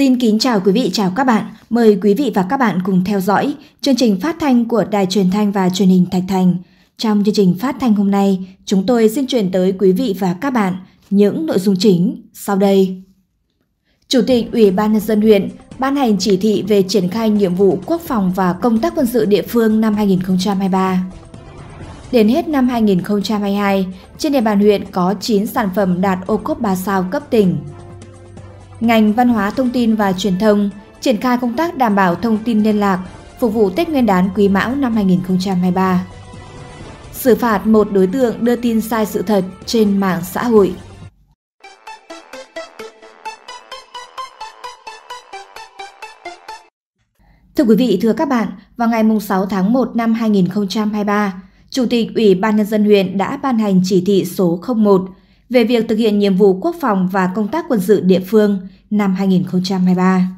Xin kính chào quý vị, chào các bạn. Mời quý vị và các bạn cùng theo dõi chương trình phát thanh của Đài Truyền thanh và Truyền hình Thạch Thành. Trong chương trình phát thanh hôm nay, chúng tôi xin chuyển tới quý vị và các bạn những nội dung chính sau đây. Chủ tịch Ủy ban nhân dân huyện ban hành chỉ thị về triển khai nhiệm vụ quốc phòng và công tác quân sự địa phương năm 2023. Đến hết năm 2022, trên địa bàn huyện có 9 sản phẩm đạt ô cốp 3 sao cấp tỉnh, ngành văn hóa thông tin và truyền thông triển khai công tác đảm bảo thông tin liên lạc phục vụ Tết Nguyên đán Quý Mão năm 2023. Xử phạt một đối tượng đưa tin sai sự thật trên mạng xã hội. Thưa quý vị, thưa các bạn, vào ngày 6 tháng 1 năm 2023, Chủ tịch Ủy ban Nhân dân huyện đã ban hành chỉ thị số 01 về việc thực hiện nhiệm vụ quốc phòng và công tác quân sự địa phương năm 2023.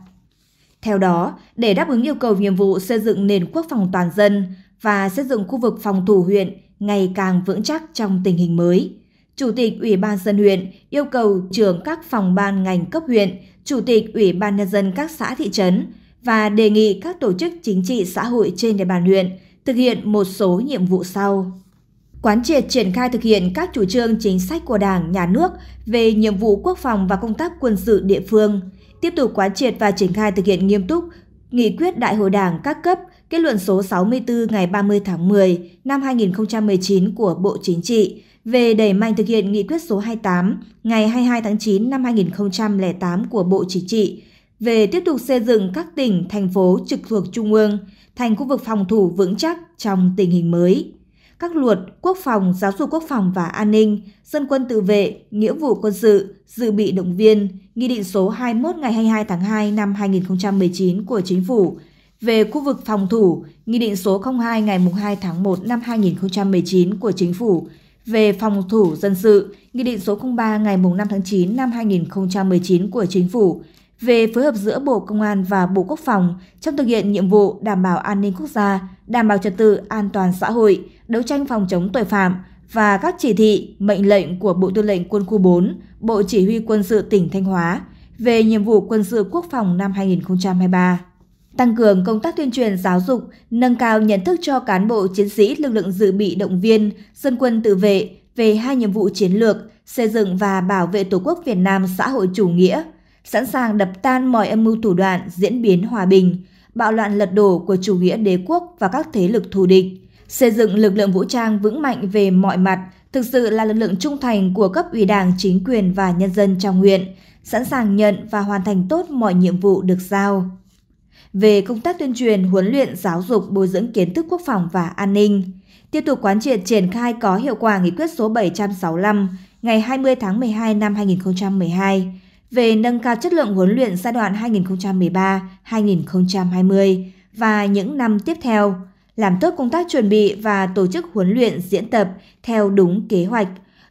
Theo đó, để đáp ứng yêu cầu nhiệm vụ xây dựng nền quốc phòng toàn dân và xây dựng khu vực phòng thủ huyện ngày càng vững chắc trong tình hình mới, Chủ tịch Ủy ban dân huyện yêu cầu trưởng các phòng ban ngành cấp huyện, Chủ tịch Ủy ban nhân dân các xã thị trấn và đề nghị các tổ chức chính trị xã hội trên địa bàn huyện thực hiện một số nhiệm vụ sau quán triệt triển khai thực hiện các chủ trương chính sách của Đảng, Nhà nước về nhiệm vụ quốc phòng và công tác quân sự địa phương, tiếp tục quán triệt và triển khai thực hiện nghiêm túc nghị quyết Đại hội Đảng các cấp kết luận số 64 ngày 30 tháng 10 năm 2019 của Bộ Chính trị về đẩy mạnh thực hiện nghị quyết số 28 ngày 22 tháng 9 năm 2008 của Bộ Chính trị về tiếp tục xây dựng các tỉnh, thành phố trực thuộc Trung ương thành khu vực phòng thủ vững chắc trong tình hình mới các luật, quốc phòng, giáo dục quốc phòng và an ninh, dân quân tự vệ, nghĩa vụ quân sự, dự bị động viên, Nghị định số 21 ngày 22 tháng 2 năm 2019 của Chính phủ về khu vực phòng thủ, Nghị định số 02 ngày 2 tháng 1 năm 2019 của Chính phủ về phòng thủ dân sự, Nghị định số 03 ngày 5 tháng 9 năm 2019 của Chính phủ về phối hợp giữa Bộ Công an và Bộ Quốc phòng trong thực hiện nhiệm vụ đảm bảo an ninh quốc gia, đảm bảo trật tự an toàn xã hội, đấu tranh phòng chống tội phạm và các chỉ thị, mệnh lệnh của Bộ Tư lệnh Quân khu 4, Bộ Chỉ huy Quân sự tỉnh Thanh Hóa về nhiệm vụ quân sự quốc phòng năm 2023. Tăng cường công tác tuyên truyền giáo dục, nâng cao nhận thức cho cán bộ chiến sĩ lực lượng dự bị động viên, dân quân tự vệ về hai nhiệm vụ chiến lược xây dựng và bảo vệ Tổ quốc Việt Nam xã hội chủ nghĩa, sẵn sàng đập tan mọi âm mưu thủ đoạn diễn biến hòa bình, bạo loạn lật đổ của chủ nghĩa đế quốc và các thế lực thù địch, xây dựng lực lượng vũ trang vững mạnh về mọi mặt, thực sự là lực lượng trung thành của cấp ủy đảng, chính quyền và nhân dân trong huyện, sẵn sàng nhận và hoàn thành tốt mọi nhiệm vụ được giao. Về công tác tuyên truyền, huấn luyện, giáo dục, bồi dưỡng kiến thức quốc phòng và an ninh, tiếp tục quán triệt triển khai có hiệu quả nghị quyết số 765 ngày 20 tháng 12 năm 2012 về nâng cao chất lượng huấn luyện giai đoạn 2013-2020 và những năm tiếp theo – làm tốt công tác chuẩn bị và tổ chức huấn luyện diễn tập theo đúng kế hoạch,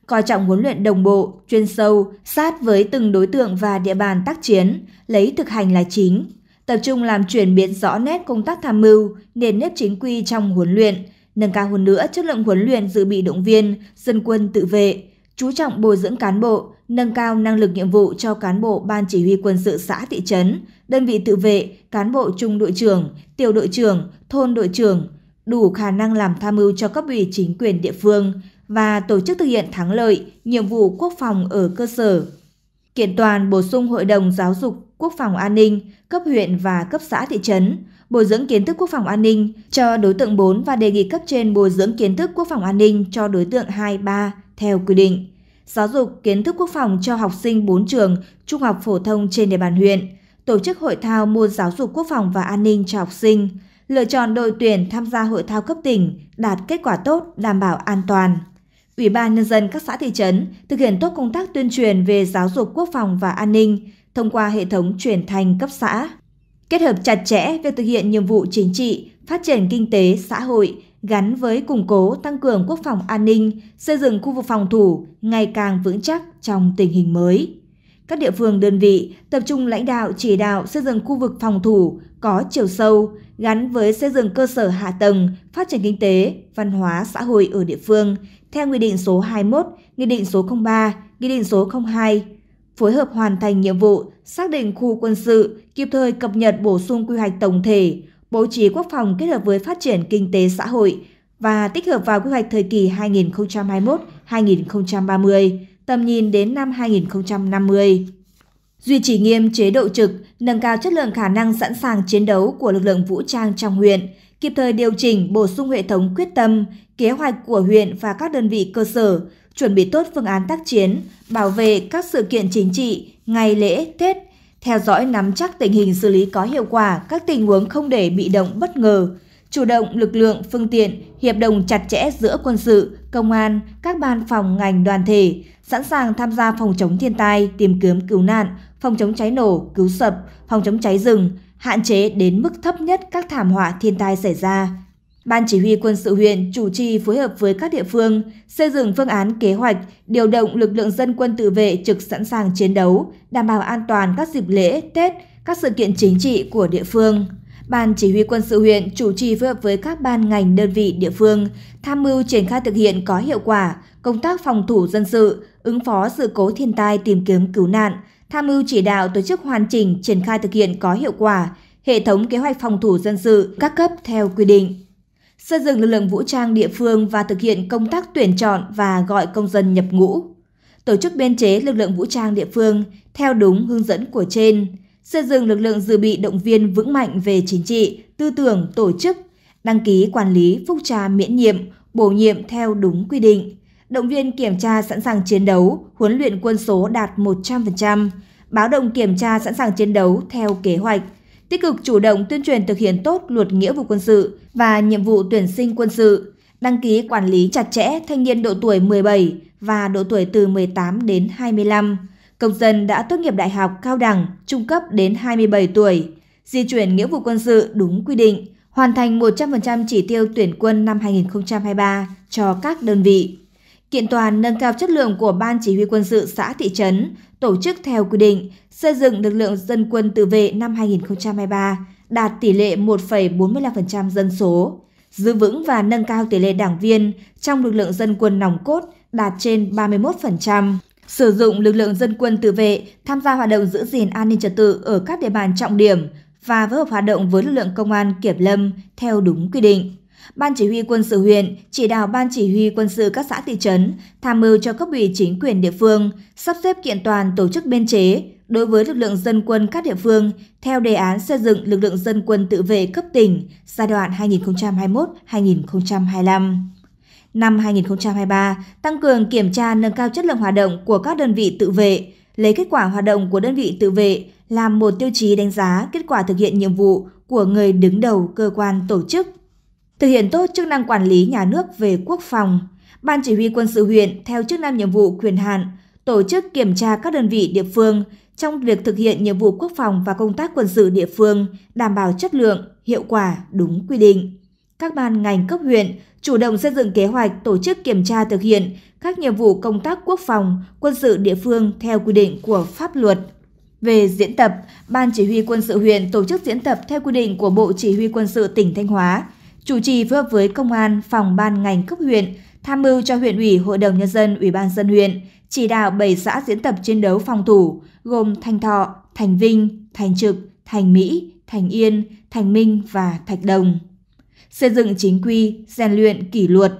coi trọng huấn luyện đồng bộ, chuyên sâu, sát với từng đối tượng và địa bàn tác chiến, lấy thực hành là chính, tập trung làm chuyển biến rõ nét công tác tham mưu, nền nếp chính quy trong huấn luyện, nâng cao hơn nữa chất lượng huấn luyện dự bị động viên, dân quân tự vệ, chú trọng bồi dưỡng cán bộ, nâng cao năng lực nhiệm vụ cho cán bộ ban chỉ huy quân sự xã thị trấn, đơn vị tự vệ, cán bộ trung đội trưởng, tiểu đội trưởng, thôn đội trưởng, đủ khả năng làm tham mưu cho cấp ủy chính quyền địa phương và tổ chức thực hiện thắng lợi nhiệm vụ quốc phòng ở cơ sở. Kiện toàn bổ sung Hội đồng Giáo dục Quốc phòng An ninh cấp huyện và cấp xã thị trấn, bồi dưỡng kiến thức quốc phòng an ninh cho đối tượng 4 và đề nghị cấp trên bồi dưỡng kiến thức quốc phòng an ninh cho đối tượng 2, 3 theo quy định. Giáo dục kiến thức quốc phòng cho học sinh 4 trường trung học phổ thông trên địa bàn huyện – tổ chức hội thao môn giáo dục quốc phòng và an ninh cho học sinh, lựa chọn đội tuyển tham gia hội thao cấp tỉnh đạt kết quả tốt, đảm bảo an toàn. Ủy ban nhân dân các xã thị trấn thực hiện tốt công tác tuyên truyền về giáo dục quốc phòng và an ninh thông qua hệ thống truyền thanh cấp xã. Kết hợp chặt chẽ việc thực hiện nhiệm vụ chính trị, phát triển kinh tế xã hội gắn với củng cố tăng cường quốc phòng an ninh, xây dựng khu vực phòng thủ ngày càng vững chắc trong tình hình mới các địa phương đơn vị tập trung lãnh đạo chỉ đạo xây dựng khu vực phòng thủ có chiều sâu, gắn với xây dựng cơ sở hạ tầng, phát triển kinh tế, văn hóa, xã hội ở địa phương, theo Nghị định số 21, Nghị định số 03, Nghị định số 02, phối hợp hoàn thành nhiệm vụ, xác định khu quân sự, kịp thời cập nhật bổ sung quy hoạch tổng thể, bố trí quốc phòng kết hợp với phát triển kinh tế xã hội và tích hợp vào quy hoạch thời kỳ 2021-2030 tầm nhìn đến năm 2050. Duy trì nghiêm chế độ trực, nâng cao chất lượng khả năng sẵn sàng chiến đấu của lực lượng vũ trang trong huyện, kịp thời điều chỉnh bổ sung hệ thống quyết tâm, kế hoạch của huyện và các đơn vị cơ sở, chuẩn bị tốt phương án tác chiến, bảo vệ các sự kiện chính trị, ngày lễ, Tết, theo dõi nắm chắc tình hình xử lý có hiệu quả các tình huống không để bị động bất ngờ, chủ động lực lượng, phương tiện, hiệp đồng chặt chẽ giữa quân sự, công an, các ban phòng ngành đoàn thể, sẵn sàng tham gia phòng chống thiên tai, tìm kiếm cứu nạn, phòng chống cháy nổ, cứu sập, phòng chống cháy rừng, hạn chế đến mức thấp nhất các thảm họa thiên tai xảy ra. Ban chỉ huy quân sự huyện chủ trì phối hợp với các địa phương xây dựng phương án kế hoạch điều động lực lượng dân quân tự vệ trực sẵn sàng chiến đấu, đảm bảo an toàn các dịp lễ, Tết, các sự kiện chính trị của địa phương. Ban Chỉ huy quân sự huyện chủ trì phối hợp với các ban ngành đơn vị địa phương tham mưu triển khai thực hiện có hiệu quả công tác phòng thủ dân sự, ứng phó sự cố thiên tai tìm kiếm cứu nạn, tham mưu chỉ đạo tổ chức hoàn chỉnh triển khai thực hiện có hiệu quả hệ thống kế hoạch phòng thủ dân sự các cấp theo quy định. Xây dựng lực lượng vũ trang địa phương và thực hiện công tác tuyển chọn và gọi công dân nhập ngũ. Tổ chức biên chế lực lượng vũ trang địa phương theo đúng hướng dẫn của trên – xây dựng lực lượng dự bị động viên vững mạnh về chính trị, tư tưởng, tổ chức, đăng ký quản lý phúc tra miễn nhiệm, bổ nhiệm theo đúng quy định, động viên kiểm tra sẵn sàng chiến đấu, huấn luyện quân số đạt 100%, báo động kiểm tra sẵn sàng chiến đấu theo kế hoạch, tích cực chủ động tuyên truyền thực hiện tốt luật nghĩa vụ quân sự và nhiệm vụ tuyển sinh quân sự, đăng ký quản lý chặt chẽ thanh niên độ tuổi 17 và độ tuổi từ 18 đến 25, Công dân đã tốt nghiệp đại học, cao đẳng, trung cấp đến 27 tuổi, di chuyển nghĩa vụ quân sự đúng quy định, hoàn thành 100% chỉ tiêu tuyển quân năm 2023 cho các đơn vị. Kiện toàn nâng cao chất lượng của Ban Chỉ huy quân sự xã thị trấn, tổ chức theo quy định, xây dựng lực lượng dân quân tự vệ năm 2023 đạt tỷ lệ 1,45% dân số, giữ vững và nâng cao tỷ lệ đảng viên trong lực lượng dân quân nòng cốt đạt trên 31% sử dụng lực lượng dân quân tự vệ tham gia hoạt động giữ gìn an ninh trật tự ở các địa bàn trọng điểm và phối hợp hoạt động với lực lượng công an kiểm lâm theo đúng quy định. Ban chỉ huy quân sự huyện chỉ đạo ban chỉ huy quân sự các xã thị trấn tham mưu cho cấp ủy chính quyền địa phương sắp xếp kiện toàn tổ chức biên chế đối với lực lượng dân quân các địa phương theo đề án xây dựng lực lượng dân quân tự vệ cấp tỉnh giai đoạn 2021-2025. Năm 2023, tăng cường kiểm tra nâng cao chất lượng hoạt động của các đơn vị tự vệ, lấy kết quả hoạt động của đơn vị tự vệ làm một tiêu chí đánh giá kết quả thực hiện nhiệm vụ của người đứng đầu cơ quan tổ chức. Thực hiện tốt chức năng quản lý nhà nước về quốc phòng, Ban chỉ huy quân sự huyện theo chức năng nhiệm vụ quyền hạn tổ chức kiểm tra các đơn vị địa phương trong việc thực hiện nhiệm vụ quốc phòng và công tác quân sự địa phương đảm bảo chất lượng, hiệu quả đúng quy định các ban ngành cấp huyện chủ động xây dựng kế hoạch tổ chức kiểm tra thực hiện các nhiệm vụ công tác quốc phòng, quân sự địa phương theo quy định của pháp luật. Về diễn tập, Ban Chỉ huy quân sự huyện tổ chức diễn tập theo quy định của Bộ Chỉ huy quân sự tỉnh Thanh Hóa, chủ trì phối hợp với công an, phòng ban ngành cấp huyện, tham mưu cho huyện ủy, hội đồng nhân dân, ủy ban dân huyện, chỉ đạo 7 xã diễn tập chiến đấu phòng thủ gồm Thanh Thọ, Thành Vinh, Thành Trực, Thành Mỹ, Thành Yên, Thành Minh và Thạch Đồng xây dựng chính quy, rèn luyện kỷ luật.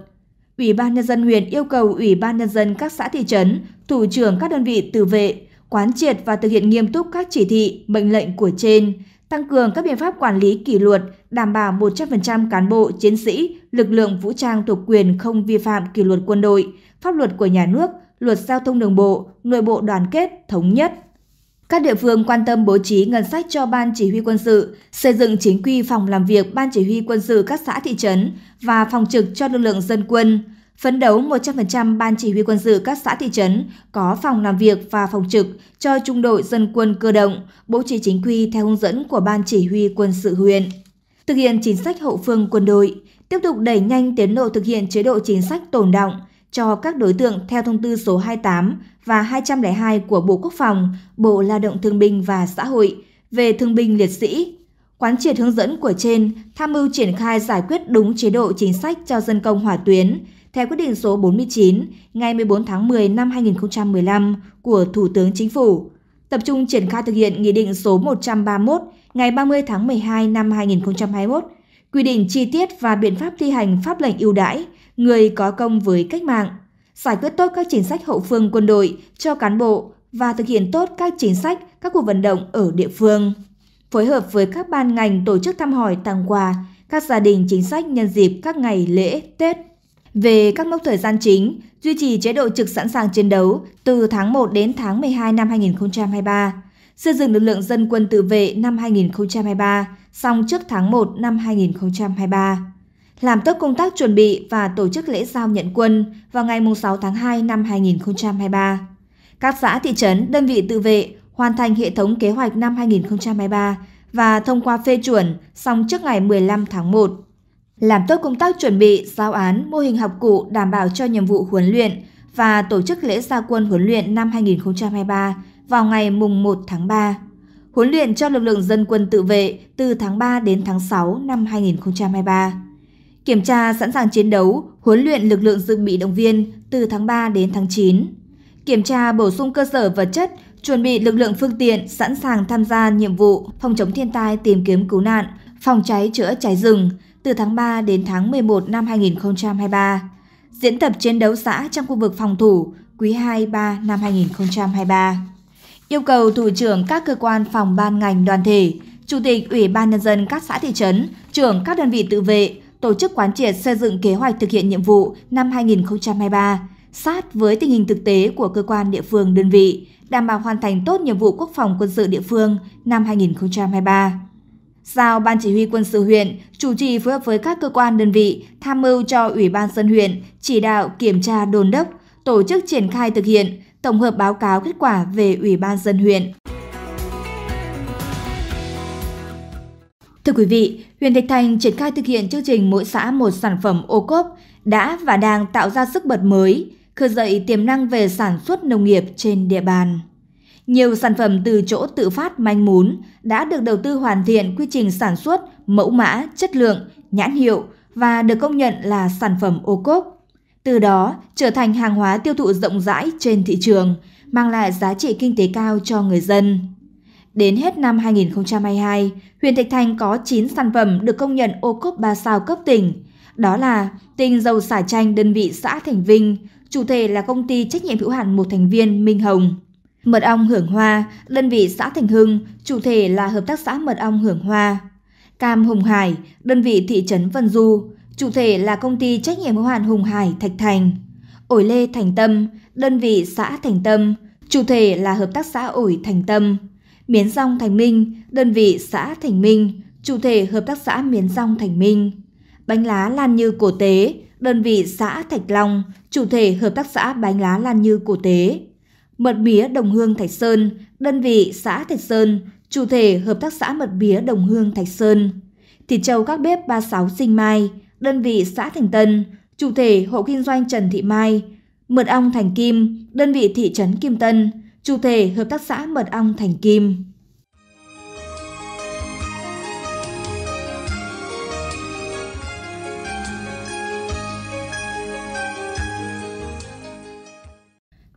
Ủy ban nhân dân huyện yêu cầu Ủy ban nhân dân các xã thị trấn, thủ trưởng các đơn vị tự vệ quán triệt và thực hiện nghiêm túc các chỉ thị, mệnh lệnh của trên, tăng cường các biện pháp quản lý kỷ luật, đảm bảo 100% cán bộ, chiến sĩ, lực lượng vũ trang thuộc quyền không vi phạm kỷ luật quân đội, pháp luật của nhà nước, luật giao thông đường bộ, nội bộ đoàn kết, thống nhất. Các địa phương quan tâm bố trí ngân sách cho Ban Chỉ huy quân sự, xây dựng chính quy phòng làm việc Ban Chỉ huy quân sự các xã thị trấn và phòng trực cho lực lượng dân quân. Phấn đấu 100% Ban Chỉ huy quân sự các xã thị trấn có phòng làm việc và phòng trực cho trung đội dân quân cơ động, bố trí chính quy theo hướng dẫn của Ban Chỉ huy quân sự huyện. Thực hiện chính sách hậu phương quân đội, tiếp tục đẩy nhanh tiến độ thực hiện chế độ chính sách tồn động – cho các đối tượng theo thông tư số 28 và 202 của Bộ Quốc phòng, Bộ Lao động Thương binh và Xã hội về thương binh liệt sĩ. Quán triệt hướng dẫn của trên, tham mưu triển khai giải quyết đúng chế độ chính sách cho dân công hỏa tuyến, theo quyết định số 49 ngày 14 tháng 10 năm 2015 của Thủ tướng Chính phủ, tập trung triển khai thực hiện Nghị định số 131 ngày 30 tháng 12 năm 2021 quy định chi tiết và biện pháp thi hành pháp lệnh ưu đãi người có công với cách mạng, giải quyết tốt các chính sách hậu phương quân đội cho cán bộ và thực hiện tốt các chính sách, các cuộc vận động ở địa phương. Phối hợp với các ban ngành tổ chức thăm hỏi tặng quà, các gia đình chính sách nhân dịp các ngày lễ, Tết. Về các mốc thời gian chính, duy trì chế độ trực sẵn sàng chiến đấu từ tháng 1 đến tháng 12 năm 2023, xây dựng lực lượng dân quân tự vệ năm 2023, xong trước tháng 1 năm 2023 làm tốt công tác chuẩn bị và tổ chức lễ giao nhận quân vào ngày 6 tháng 2 năm 2023. Các xã thị trấn, đơn vị tự vệ hoàn thành hệ thống kế hoạch năm 2023 và thông qua phê chuẩn xong trước ngày 15 tháng 1. Làm tốt công tác chuẩn bị, giao án, mô hình học cụ đảm bảo cho nhiệm vụ huấn luyện và tổ chức lễ gia quân huấn luyện năm 2023 vào ngày mùng 1 tháng 3. Huấn luyện cho lực lượng dân quân tự vệ từ tháng 3 đến tháng 6 năm 2023 kiểm tra sẵn sàng chiến đấu, huấn luyện lực lượng dự bị động viên từ tháng 3 đến tháng 9, kiểm tra bổ sung cơ sở vật chất, chuẩn bị lực lượng phương tiện sẵn sàng tham gia nhiệm vụ phòng chống thiên tai tìm kiếm cứu nạn, phòng cháy chữa cháy rừng từ tháng 3 đến tháng 11 năm 2023, diễn tập chiến đấu xã trong khu vực phòng thủ quý 2 3 năm 2023. Yêu cầu thủ trưởng các cơ quan phòng ban ngành đoàn thể, chủ tịch Ủy ban nhân dân các xã thị trấn, trưởng các đơn vị tự vệ tổ chức quán triệt xây dựng kế hoạch thực hiện nhiệm vụ năm 2023, sát với tình hình thực tế của cơ quan địa phương đơn vị, đảm bảo hoàn thành tốt nhiệm vụ quốc phòng quân sự địa phương năm 2023. Giao Ban Chỉ huy Quân sự huyện chủ trì phối hợp với các cơ quan đơn vị tham mưu cho Ủy ban dân huyện chỉ đạo kiểm tra đồn đốc, tổ chức triển khai thực hiện, tổng hợp báo cáo kết quả về Ủy ban dân huyện. Thưa quý vị, huyện Thạch Thành triển khai thực hiện chương trình mỗi xã một sản phẩm ô cốp đã và đang tạo ra sức bật mới, khơi dậy tiềm năng về sản xuất nông nghiệp trên địa bàn. Nhiều sản phẩm từ chỗ tự phát manh mún đã được đầu tư hoàn thiện quy trình sản xuất, mẫu mã, chất lượng, nhãn hiệu và được công nhận là sản phẩm ô cốp. Từ đó trở thành hàng hóa tiêu thụ rộng rãi trên thị trường, mang lại giá trị kinh tế cao cho người dân. Đến hết năm 2022, huyện Thạch Thành có 9 sản phẩm được công nhận ô cốp 3 sao cấp tỉnh. Đó là tinh dầu xả chanh đơn vị xã Thành Vinh, chủ thể là công ty trách nhiệm hữu hạn một thành viên Minh Hồng. Mật ong hưởng hoa, đơn vị xã Thành Hưng, chủ thể là hợp tác xã mật ong hưởng hoa. Cam Hùng Hải, đơn vị thị trấn Vân Du, chủ thể là công ty trách nhiệm hữu hạn Hùng Hải Thạch Thành. Ổi Lê Thành Tâm, đơn vị xã Thành Tâm, chủ thể là hợp tác xã Ổi Thành Tâm. Miến Rong Thành Minh, đơn vị xã Thành Minh, chủ thể hợp tác xã Miến Rong Thành Minh. Bánh lá Lan Như Cổ Tế, đơn vị xã Thạch Long, chủ thể hợp tác xã Bánh lá Lan Như Cổ Tế. Mật mía Đồng Hương Thạch Sơn, đơn vị xã Thạch Sơn, chủ thể hợp tác xã Mật mía Đồng Hương Thạch Sơn. Thịt trâu các bếp 36 Sinh Mai, đơn vị xã Thành Tân, chủ thể hộ kinh doanh Trần Thị Mai. Mật ong Thành Kim, đơn vị thị trấn Kim Tân, chủ thể Hợp tác xã Mật Ong Thành Kim.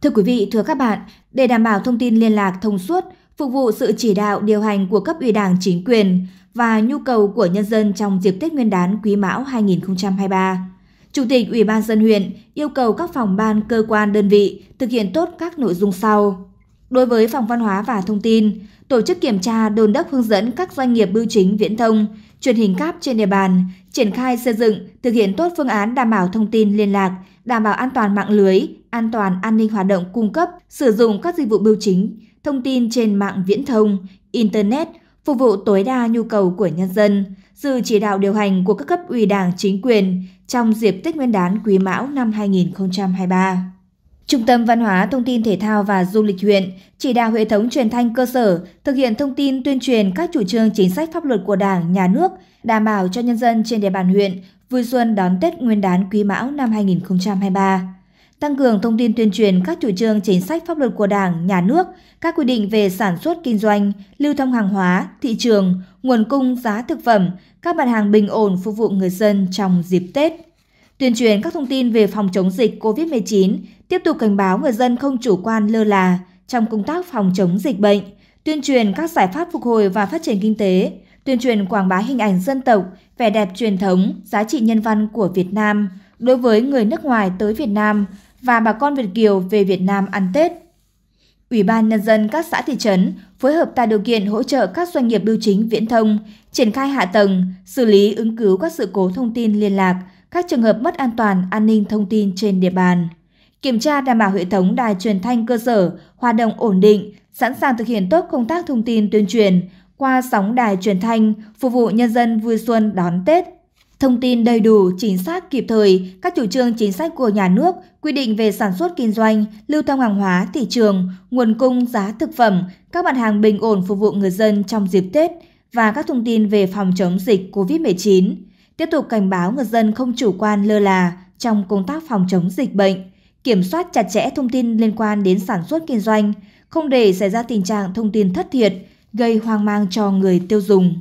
Thưa quý vị, thưa các bạn, để đảm bảo thông tin liên lạc thông suốt, phục vụ sự chỉ đạo điều hành của cấp ủy Đảng chính quyền và nhu cầu của nhân dân trong dịp Tết Nguyên đán Quý Mão 2023. Chủ tịch Ủy ban dân huyện yêu cầu các phòng ban cơ quan đơn vị thực hiện tốt các nội dung sau. Đối với Phòng Văn hóa và Thông tin, tổ chức kiểm tra đồn đốc hướng dẫn các doanh nghiệp bưu chính viễn thông, truyền hình cáp trên địa bàn, triển khai xây dựng, thực hiện tốt phương án đảm bảo thông tin liên lạc, đảm bảo an toàn mạng lưới, an toàn an ninh hoạt động cung cấp, sử dụng các dịch vụ bưu chính, thông tin trên mạng viễn thông, Internet, phục vụ tối đa nhu cầu của nhân dân, sự chỉ đạo điều hành của các cấp ủy đảng chính quyền trong dịp Tết Nguyên đán Quý Mão năm 2023. Trung tâm Văn hóa Thông tin Thể thao và Du lịch huyện chỉ đạo hệ thống truyền thanh cơ sở thực hiện thông tin tuyên truyền các chủ trương chính sách pháp luật của Đảng, Nhà nước, đảm bảo cho nhân dân trên địa bàn huyện vui xuân đón Tết Nguyên đán Quý Mão năm 2023. Tăng cường thông tin tuyên truyền các chủ trương chính sách pháp luật của Đảng, Nhà nước, các quy định về sản xuất kinh doanh, lưu thông hàng hóa, thị trường, nguồn cung giá thực phẩm, các mặt hàng bình ổn phục vụ người dân trong dịp Tết tuyên truyền các thông tin về phòng chống dịch COVID-19 tiếp tục cảnh báo người dân không chủ quan lơ là trong công tác phòng chống dịch bệnh, tuyên truyền các giải pháp phục hồi và phát triển kinh tế, tuyên truyền quảng bá hình ảnh dân tộc, vẻ đẹp truyền thống, giá trị nhân văn của Việt Nam đối với người nước ngoài tới Việt Nam và bà con Việt Kiều về Việt Nam ăn Tết. Ủy ban Nhân dân các xã thị trấn phối hợp tạo điều kiện hỗ trợ các doanh nghiệp bưu chính viễn thông, triển khai hạ tầng, xử lý ứng cứu các sự cố thông tin liên lạc, các trường hợp mất an toàn an ninh thông tin trên địa bàn kiểm tra đảm bảo hệ thống đài truyền thanh cơ sở hoạt động ổn định, sẵn sàng thực hiện tốt công tác thông tin tuyên truyền qua sóng đài truyền thanh phục vụ nhân dân vui xuân đón Tết. Thông tin đầy đủ, chính xác, kịp thời các chủ trương chính sách của nhà nước, quy định về sản xuất kinh doanh, lưu thông hàng hóa thị trường, nguồn cung giá thực phẩm, các mặt hàng bình ổn phục vụ người dân trong dịp Tết và các thông tin về phòng chống dịch COVID-19. Tiếp tục cảnh báo người dân không chủ quan lơ là trong công tác phòng chống dịch bệnh kiểm soát chặt chẽ thông tin liên quan đến sản xuất kinh doanh, không để xảy ra tình trạng thông tin thất thiệt, gây hoang mang cho người tiêu dùng.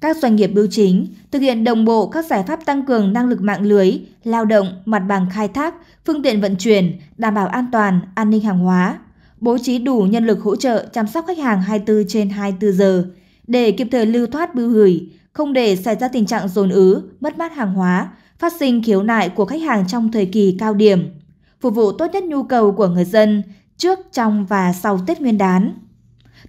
Các doanh nghiệp bưu chính thực hiện đồng bộ các giải pháp tăng cường năng lực mạng lưới, lao động, mặt bằng khai thác, phương tiện vận chuyển, đảm bảo an toàn, an ninh hàng hóa, bố trí đủ nhân lực hỗ trợ chăm sóc khách hàng 24 trên 24 giờ để kịp thời lưu thoát bưu gửi, không để xảy ra tình trạng dồn ứ, mất mát hàng hóa, phát sinh khiếu nại của khách hàng trong thời kỳ cao điểm phục vụ tốt nhất nhu cầu của người dân trước, trong và sau Tết Nguyên đán.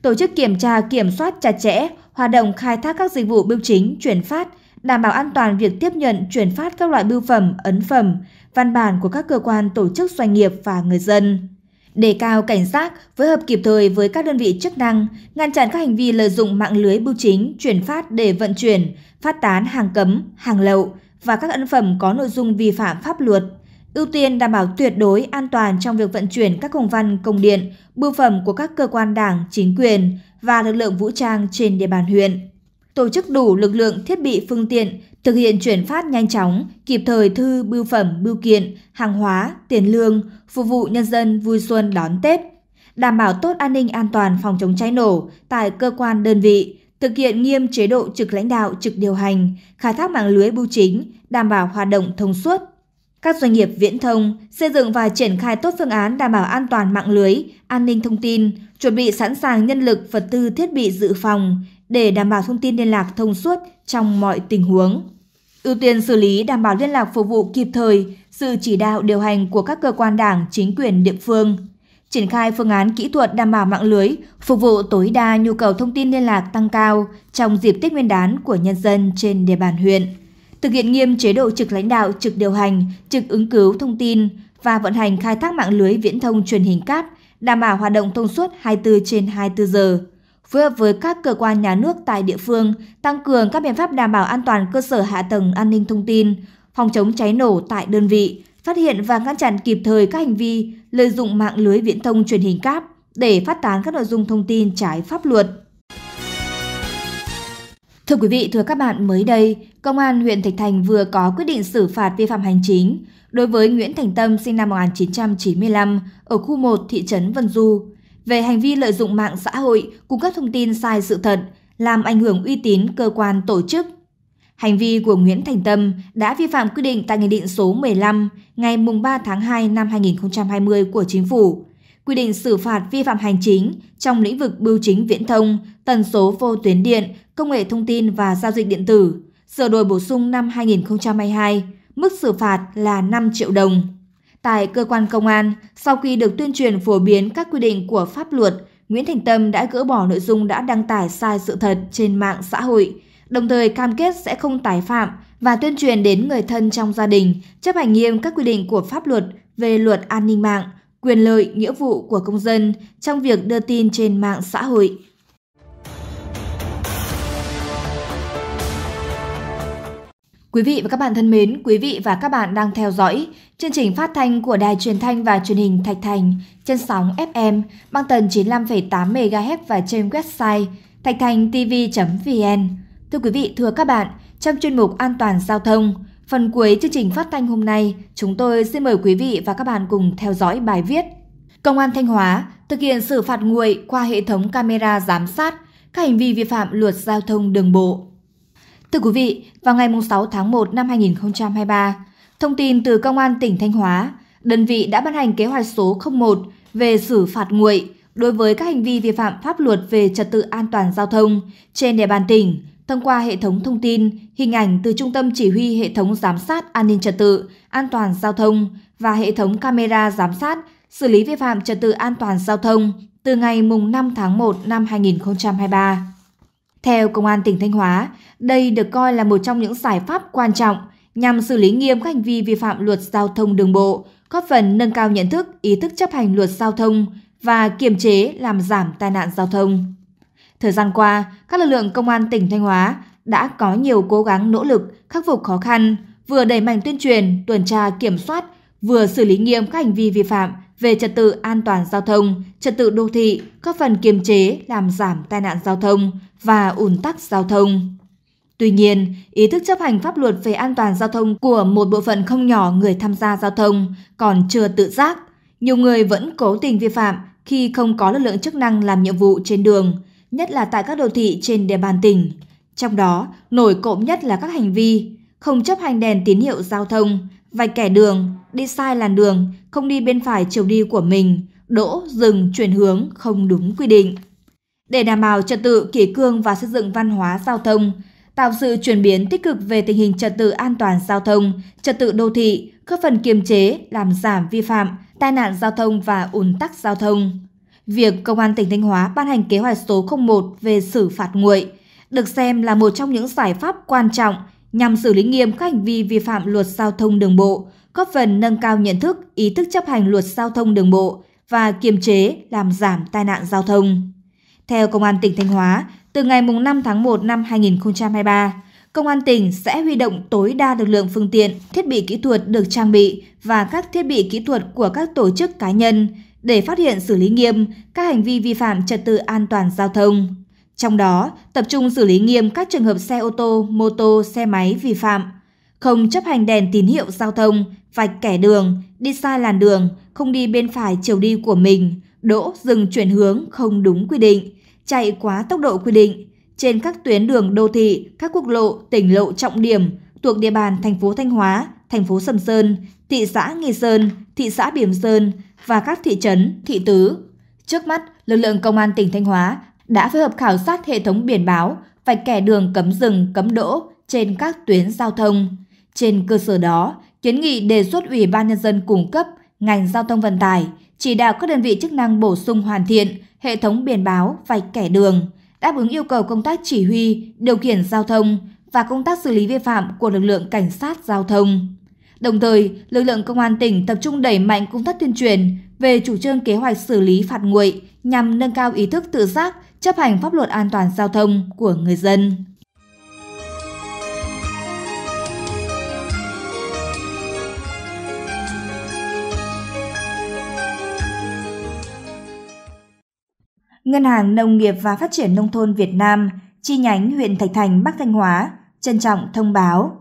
Tổ chức kiểm tra kiểm soát chặt chẽ hoạt động khai thác các dịch vụ bưu chính, chuyển phát, đảm bảo an toàn việc tiếp nhận, chuyển phát các loại bưu phẩm, ấn phẩm, văn bản của các cơ quan tổ chức doanh nghiệp và người dân. Đề cao cảnh giác, phối hợp kịp thời với các đơn vị chức năng, ngăn chặn các hành vi lợi dụng mạng lưới bưu chính, chuyển phát để vận chuyển, phát tán hàng cấm, hàng lậu và các ấn phẩm có nội dung vi phạm pháp luật, ưu tiên đảm bảo tuyệt đối an toàn trong việc vận chuyển các công văn, công điện, bưu phẩm của các cơ quan đảng, chính quyền và lực lượng vũ trang trên địa bàn huyện. Tổ chức đủ lực lượng, thiết bị, phương tiện, thực hiện chuyển phát nhanh chóng, kịp thời thư, bưu phẩm, bưu kiện, hàng hóa, tiền lương, phục vụ nhân dân vui xuân đón Tết, đảm bảo tốt an ninh an toàn phòng chống cháy nổ tại cơ quan đơn vị, thực hiện nghiêm chế độ trực lãnh đạo, trực điều hành, khai thác mạng lưới bưu chính, đảm bảo hoạt động thông suốt, các doanh nghiệp viễn thông xây dựng và triển khai tốt phương án đảm bảo an toàn mạng lưới, an ninh thông tin, chuẩn bị sẵn sàng nhân lực, vật tư, thiết bị dự phòng để đảm bảo thông tin liên lạc thông suốt trong mọi tình huống. Ưu tiên xử lý đảm bảo liên lạc phục vụ kịp thời, sự chỉ đạo điều hành của các cơ quan đảng, chính quyền địa phương. Triển khai phương án kỹ thuật đảm bảo mạng lưới, phục vụ tối đa nhu cầu thông tin liên lạc tăng cao trong dịp Tết Nguyên đán của nhân dân trên địa bàn huyện thực hiện nghiêm chế độ trực lãnh đạo, trực điều hành, trực ứng cứu thông tin và vận hành khai thác mạng lưới viễn thông truyền hình cáp, đảm bảo hoạt động thông suốt 24 trên 24 giờ. Phối hợp với các cơ quan nhà nước tại địa phương, tăng cường các biện pháp đảm bảo an toàn cơ sở hạ tầng an ninh thông tin, phòng chống cháy nổ tại đơn vị, phát hiện và ngăn chặn kịp thời các hành vi lợi dụng mạng lưới viễn thông truyền hình cáp để phát tán các nội dung thông tin trái pháp luật. Thưa quý vị, thưa các bạn, mới đây, Công an huyện Thạch Thành vừa có quyết định xử phạt vi phạm hành chính đối với Nguyễn Thành Tâm sinh năm 1995 ở khu 1 thị trấn Vân Du về hành vi lợi dụng mạng xã hội cung cấp thông tin sai sự thật, làm ảnh hưởng uy tín cơ quan tổ chức. Hành vi của Nguyễn Thành Tâm đã vi phạm quy định tại Nghị định số 15 ngày 3 tháng 2 năm 2020 của Chính phủ, quy định xử phạt vi phạm hành chính trong lĩnh vực bưu chính viễn thông, tần số vô tuyến điện, công nghệ thông tin và giao dịch điện tử, sửa đổi bổ sung năm 2022, mức xử phạt là 5 triệu đồng. Tại cơ quan công an, sau khi được tuyên truyền phổ biến các quy định của pháp luật, Nguyễn Thành Tâm đã gỡ bỏ nội dung đã đăng tải sai sự thật trên mạng xã hội, đồng thời cam kết sẽ không tái phạm và tuyên truyền đến người thân trong gia đình, chấp hành nghiêm các quy định của pháp luật về luật an ninh mạng, quyền lợi, nghĩa vụ của công dân trong việc đưa tin trên mạng xã hội. Quý vị và các bạn thân mến, quý vị và các bạn đang theo dõi chương trình phát thanh của Đài Truyền thanh và Truyền hình Thạch Thành trên sóng FM băng tần 95,8 MHz và trên website thạchtanhtv.vn. Thưa quý vị, thưa các bạn, trong chuyên mục An toàn giao thông, phần cuối chương trình phát thanh hôm nay, chúng tôi xin mời quý vị và các bạn cùng theo dõi bài viết Công an Thanh Hóa thực hiện xử phạt nguội qua hệ thống camera giám sát các hành vi vi phạm luật giao thông đường bộ. Thưa quý vị, vào ngày 6 tháng 1 năm 2023, thông tin từ Công an tỉnh Thanh Hóa, đơn vị đã ban hành kế hoạch số 01 về xử phạt nguội đối với các hành vi vi phạm pháp luật về trật tự an toàn giao thông trên địa bàn tỉnh thông qua hệ thống thông tin, hình ảnh từ Trung tâm Chỉ huy Hệ thống Giám sát An ninh Trật tự, An toàn Giao thông và hệ thống camera giám sát xử lý vi phạm trật tự an toàn giao thông từ ngày 5 tháng 1 năm 2023. Theo Công an tỉnh Thanh Hóa, đây được coi là một trong những giải pháp quan trọng nhằm xử lý nghiêm các hành vi vi phạm luật giao thông đường bộ, góp phần nâng cao nhận thức, ý thức chấp hành luật giao thông và kiềm chế làm giảm tai nạn giao thông. Thời gian qua, các lực lượng công an tỉnh Thanh Hóa đã có nhiều cố gắng nỗ lực khắc phục khó khăn, vừa đẩy mạnh tuyên truyền, tuần tra kiểm soát vừa xử lý nghiêm các hành vi vi phạm về trật tự an toàn giao thông, trật tự đô thị, góp phần kiềm chế làm giảm tai nạn giao thông và ủn tắc giao thông. Tuy nhiên, ý thức chấp hành pháp luật về an toàn giao thông của một bộ phận không nhỏ người tham gia giao thông còn chưa tự giác. Nhiều người vẫn cố tình vi phạm khi không có lực lượng chức năng làm nhiệm vụ trên đường, nhất là tại các đô thị trên địa bàn tỉnh. Trong đó, nổi cộm nhất là các hành vi không chấp hành đèn tín hiệu giao thông, vạch kẻ đường, đi sai làn đường, không đi bên phải chiều đi của mình, đỗ, dừng, chuyển hướng không đúng quy định. Để đảm bảo trật tự, kỷ cương và xây dựng văn hóa giao thông, tạo sự chuyển biến tích cực về tình hình trật tự an toàn giao thông, trật tự đô thị, góp phần kiềm chế, làm giảm vi phạm, tai nạn giao thông và ùn tắc giao thông. Việc Công an tỉnh Thanh Hóa ban hành kế hoạch số 01 về xử phạt nguội được xem là một trong những giải pháp quan trọng nhằm xử lý nghiêm các hành vi vi phạm luật giao thông đường bộ, góp phần nâng cao nhận thức, ý thức chấp hành luật giao thông đường bộ và kiềm chế làm giảm tai nạn giao thông. Theo Công an tỉnh Thanh Hóa, từ ngày 5 tháng 1 năm 2023, Công an tỉnh sẽ huy động tối đa lực lượng phương tiện, thiết bị kỹ thuật được trang bị và các thiết bị kỹ thuật của các tổ chức cá nhân để phát hiện xử lý nghiêm các hành vi vi phạm trật tự an toàn giao thông. Trong đó, tập trung xử lý nghiêm các trường hợp xe ô tô, mô tô, xe máy vi phạm, không chấp hành đèn tín hiệu giao thông, vạch kẻ đường, đi sai làn đường, không đi bên phải chiều đi của mình, đỗ dừng chuyển hướng không đúng quy định, chạy quá tốc độ quy định trên các tuyến đường đô thị, các quốc lộ, tỉnh lộ trọng điểm thuộc địa bàn thành phố Thanh Hóa, thành phố Sầm Sơn, thị xã Nghi Sơn, thị xã Biểm Sơn và các thị trấn, thị tứ. Trước mắt, lực lượng công an tỉnh Thanh Hóa đã phối hợp khảo sát hệ thống biển báo, vạch kẻ đường cấm dừng, cấm đỗ trên các tuyến giao thông. Trên cơ sở đó, kiến nghị đề xuất Ủy ban Nhân dân cung cấp, ngành giao thông vận tải, chỉ đạo các đơn vị chức năng bổ sung hoàn thiện hệ thống biển báo, vạch kẻ đường, đáp ứng yêu cầu công tác chỉ huy, điều khiển giao thông và công tác xử lý vi phạm của lực lượng cảnh sát giao thông. Đồng thời, lực lượng công an tỉnh tập trung đẩy mạnh công tác tuyên truyền về chủ trương kế hoạch xử lý phạt nguội nhằm nâng cao ý thức tự giác chấp hành pháp luật an toàn giao thông của người dân. Ngân hàng Nông nghiệp và Phát triển Nông thôn Việt Nam chi nhánh huyện Thạch Thành, Bắc Thanh Hóa trân trọng thông báo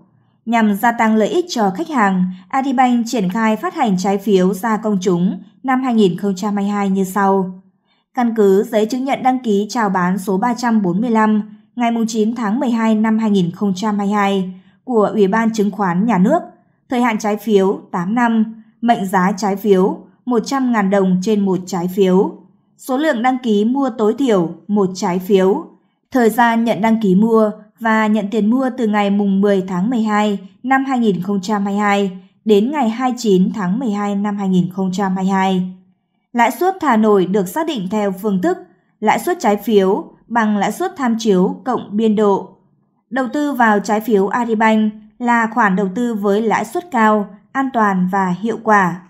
nhằm gia tăng lợi ích cho khách hàng, Adibank triển khai phát hành trái phiếu ra công chúng năm 2022 như sau. Căn cứ giấy chứng nhận đăng ký chào bán số 345 ngày 9 tháng 12 năm 2022 của Ủy ban Chứng khoán Nhà nước, thời hạn trái phiếu 8 năm, mệnh giá trái phiếu 100.000 đồng trên một trái phiếu, số lượng đăng ký mua tối thiểu một trái phiếu, thời gian nhận đăng ký mua và nhận tiền mua từ ngày mùng 10 tháng 12 năm 2022 đến ngày 29 tháng 12 năm 2022 Lãi suất thả nổi được xác định theo phương thức lãi suất trái phiếu bằng lãi suất tham chiếu cộng biên độ. Đầu tư vào trái phiếu Aribank là khoản đầu tư với lãi suất cao, an toàn và hiệu quả.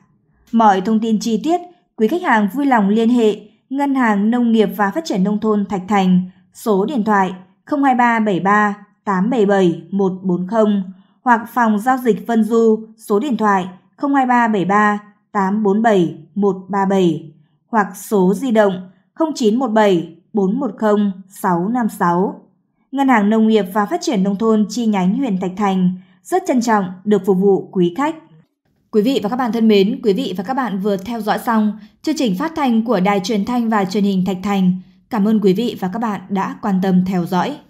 Mọi thông tin chi tiết, quý khách hàng vui lòng liên hệ Ngân hàng Nông nghiệp và Phát triển Nông thôn Thạch Thành, số điện thoại 02373 877 140 hoặc phòng giao dịch Vân Du, số điện thoại 02373 847 137 hoặc số di động 0917 410 656. Ngân hàng Nông nghiệp và Phát triển Nông thôn chi nhánh huyện Thạch Thành rất trân trọng được phục vụ quý khách. Quý vị và các bạn thân mến, quý vị và các bạn vừa theo dõi xong chương trình phát thanh của Đài Truyền thanh và Truyền hình Thạch Thành. Cảm ơn quý vị và các bạn đã quan tâm theo dõi.